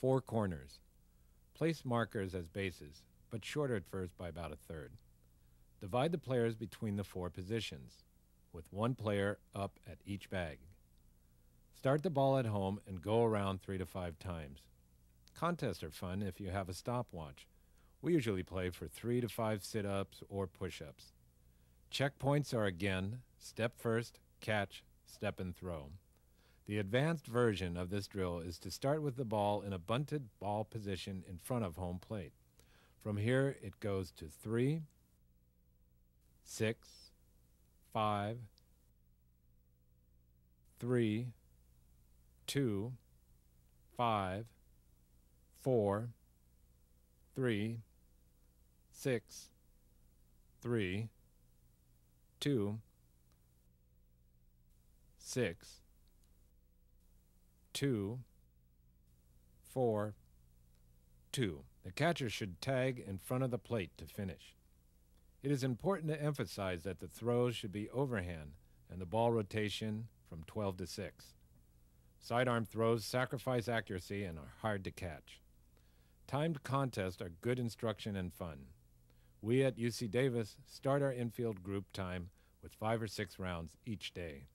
four corners. Place markers as bases, but shorter at first by about a third. Divide the players between the four positions, with one player up at each bag. Start the ball at home and go around three to five times. Contests are fun if you have a stopwatch. We usually play for three to five sit ups or push ups. Checkpoints are again step first, catch, step and throw. The advanced version of this drill is to start with the ball in a bunted ball position in front of home plate. From here, it goes to three, six, five, three, two, five, four, three, six, three, two, six two, four, two. The catcher should tag in front of the plate to finish. It is important to emphasize that the throws should be overhand and the ball rotation from 12 to 6. Sidearm throws sacrifice accuracy and are hard to catch. Timed contests are good instruction and fun. We at UC Davis start our infield group time with five or six rounds each day.